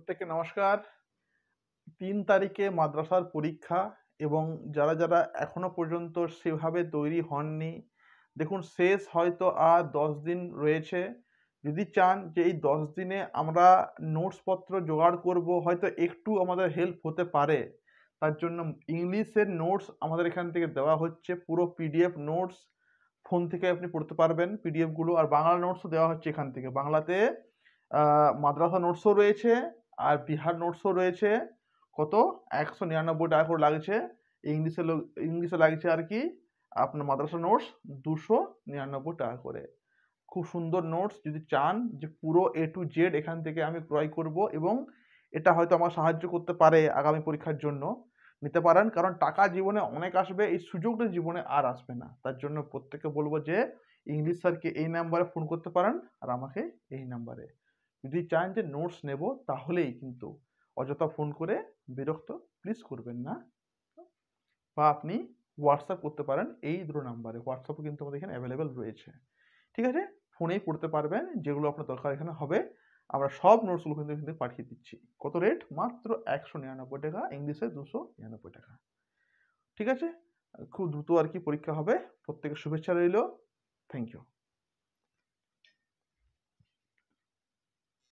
প্রত্যেককে নমস্কার তিন তারিখে মাদ্রাসার পরীক্ষা এবং যারা যারা এখনো পর্যন্ত সেভাবে তৈরি হননি দেখুন শেষ হয়তো আর দশ দিন রয়েছে যদি চান যে এই দশ দিনে আমরা নোটসপত্র জোগাড় করব হয়তো একটু আমাদের হেল্প হতে পারে তার জন্য ইংলিশের নোটস আমাদের এখান থেকে দেওয়া হচ্ছে পুরো পিডিএফ নোটস ফোন থেকে আপনি পড়তে পারবেন পিডিএফগুলো আর বাংলা নোটসও দেওয়া হচ্ছে এখান থেকে বাংলাতে মাদ্রাসা নোটসও রয়েছে আর বিহার নোটসও রয়েছে কত একশো নিরানব্বই টাকা করে লাগছে ইংলিশে ইংলিশে লাগছে আর কি আপনার মাদ্রাসা নোটস দুশো নিরানব্বই টাকা করে খুব সুন্দর নোটস যদি চান যে পুরো এ টু জেড এখান থেকে আমি ক্রয় করব এবং এটা হয়তো আমার সাহায্য করতে পারে আগামী পরীক্ষার জন্য নিতে পারেন কারণ টাকা জীবনে অনেক আসবে এই সুযোগটা জীবনে আর আসবে না তার জন্য প্রত্যেকে বলবো যে ইংলিশ স্যারকে এই নাম্বারে ফোন করতে পারেন আর আমাকে এই নাম্বারে যদি চান যে নোটস নেব তাহলেই কিন্তু অযথা ফোন করে বিরক্ত প্লিজ করবেন না বা আপনি হোয়াটসঅ্যাপ করতে পারেন এই দুটো নাম্বারে হোয়াটসঅ্যাপও কিন্তু আমাদের এখানে অ্যাভেলেবেল রয়েছে ঠিক আছে ফোনেই পড়তে পারবেন যেগুলো আপনার দরকার এখানে হবে আমরা সব নোটসগুলো কিন্তু কিন্তু পাঠিয়ে দিচ্ছি কত রেট মাত্র একশো নিরানব্বই টাকা ইংলিশে দুশো নিরানব্বই টাকা ঠিক আছে খুব দ্রুত আর কি পরীক্ষা হবে প্রত্যেকের শুভেচ্ছা রইল থ্যাংক ইউ